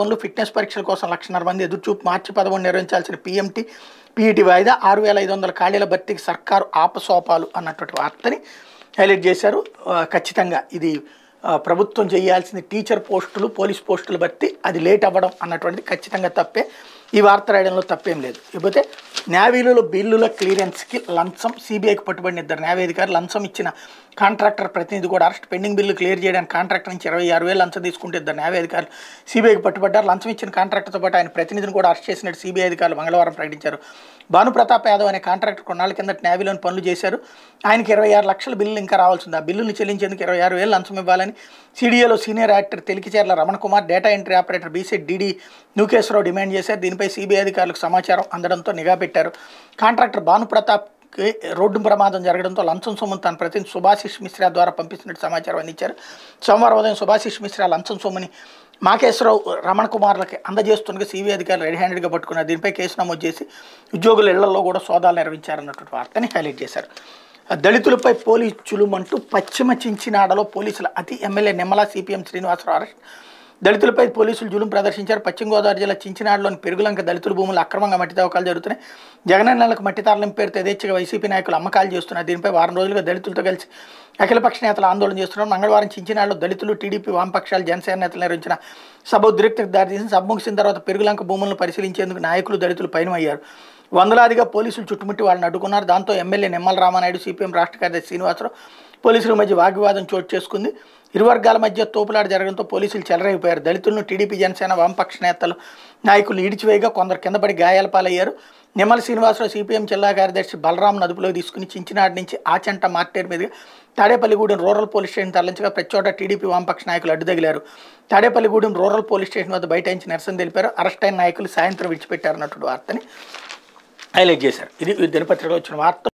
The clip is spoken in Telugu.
లోన్లు ఫిట్నెస్ పరీక్షల కోసం లక్షన్నర మంది ఎదురుచూపు మార్చి పదమూడు నిర్వహించాల్సిన పీఎంటీ పీఈటీ వాయిదా ఆరు వేల ఐదు వందల ఖాళీల భర్తీకి సర్కారు ఆపసోపాలు అన్నటువంటి వార్తని హైలైట్ చేశారు ఖచ్చితంగా ఇది ప్రభుత్వం చేయాల్సింది టీచర్ పోస్టులు పోలీస్ పోస్టులు భర్తీ అది లేట్ అవ్వడం అన్నటువంటిది ఖచ్చితంగా తప్పే ఈ వార్త రాయడంలో తప్పేం లేదు ఇకపోతే న్యాయవీలు బిల్లుల క్లియరెన్స్కి లంచం సిబిఐకి పట్టుబడిన ఇద్దరు న్యాయ అధికారులు లంచం ఇచ్చిన కాంట్రాక్టర్ ప్రతినిధి కూడా అరెస్ట్ పెండింగ్ బిల్లు క్లియర్ చేయడానికి కాంట్రాక్టర్ నుంచి ఇరవై ఆరు వేలు లంచం తీసుకుంటే ఇద్దరు న్యాయ అధికారులు సీబీఐకి పట్టుబడ్డారు లంచం ఇచ్చిన కాంట్రాక్టర్తో పాటు ఆయన ప్రతినిధిని కూడా అరెస్ట్ చేసినట్టు సీబీఐ అధికారులు మంగళవారం ప్రకటించారు భానుప్రతాప్ యాదవ్ అనే కాంట్రాక్టర్ కొన్నాళ్ళ కిందట న్యాయలోని పనులు చేశారు ఆయనకి ఇరవై ఆరు లక్షల బిల్లులు ఇంకా రావాల్సింది ఆ బిల్లును చెల్లించేందుకు ఇరవై ఆరు వేలు లంచం ఇవ్వాలని సీడీఏలో సీనియర్ యాక్టర్ Telikicherla Ramana Kumar data entry operator బీసెట్ డీడీ నూకేశ్వరరావు డిమాండ్ చేశారు దీనిపై సీబీఐ అధికారులకు సమాచారం అందడంతో నిఘా పెట్టారు కాంట్రాక్టర్ భానుప్రతాప్ రోడ్డు ప్రమాదం జరగడంతో లంచం సొమ్మును తన ప్రతినిధి సుభాషిష్ మిశ్రా ద్వారా పంపిస్తున్నట్టు సమాచారం అందించారు సోమవారం ఉదయం సుభాషిష్ మిశ్రా లంచం సొమ్ముని మాకేశ్వరరావు రమణ కుమార్లకి అందజేస్తుండగా సీవీ అధికారులు రెడీ హ్యాండెడ్గా పట్టుకున్నారు దీనిపై కేసు నమోదు చేసి ఉద్యోగుల ఇళ్లలో కూడా సోదాలు నిర్వహించారన్నటువంటి వార్తని హైలైట్ చేశారు దళితులపై పోలీసు చులుమంటూ పశ్చిమ చించినాడలో పోలీసుల అతి MLA Nimmala CPM Srinivasarao arrest దళితులపై పోలీసులు జులుం ప్రదర్శించారు పశ్చిమ గోదావరి జిల్లా చించినాడులోని పెరుగులంక దళితుల భూములు అక్రమంగా మట్టి తవ్వకాలు జరుగుతున్నాయి జగనన్నలకు మట్టి తారలం పేరుతో యథేచ్ఛగా వైసీపీ నాయకులు అమ్మకాలు చేస్తున్నారు దీనిపై వారం రోజులుగా దళితులతో కలిసి అఖిలపక్ష నేతలు ఆందోళన చేస్తున్నారు మంగళవారం చించినాడులో దళితులు టీడీపీ వామపక్షాలు జనసేన నేతలు నిర్వహించిన సభ ఉద్రిక్తకు దారితీసి సభ ముగిసిన తర్వాత పెరుగులంక భూములను పరిశీలించేందుకు నాయకులు దళితులు పయనమయ్యారు వందలాదిగా పోలీసులు చుట్టుముట్టి వాళ్ళని అడ్డుకున్నారు దాంతో ఎమ్మెల్యే నిమ్మల రామానాయుడు సిపిఎం రాష్ట్ర కార్యదర్శి శ్రీనివాసరావు పోలీసుల మధ్య వాగ్వివాదం చోటు చేసుకుంది ఇరు వర్గాల మధ్య తోపులాడ జరగడంతో పోలీసులు చెలరైపోయారు దళితులను టీడీపీ జనసేన వామపక్ష నేతలు నాయకులు ఈడిచివేయగా కొందరు కిందపడి గాయాల పాలయ్యారు నిమ్మల శ్రీనివాసరావు సిపిఎం జిల్లా కార్యదర్శి బలరాం అదుపులో తీసుకుని చించినాడు నుంచి ఆచంట మార్టేరు మీద తాడేపల్లిగూడెం రూరల్ పోలీస్ స్టేషన్ తరలించగా ప్రతిచోట టీడీపీ వామపక్ష నాయకులు అడ్డుదగిలారు తాడేపల్లిగూడెం రూరల్ పోలీస్ స్టేషన్ వద్ద బైఠాయించి నిరసన తెలిపారు అరెస్ట్ అయిన నాయకులు సాయంత్రం విడిచిపెట్టారన్నటువంటి వార్తని హైలైట్ చేశారు ఇది దినపత్రికలో వచ్చిన వార్త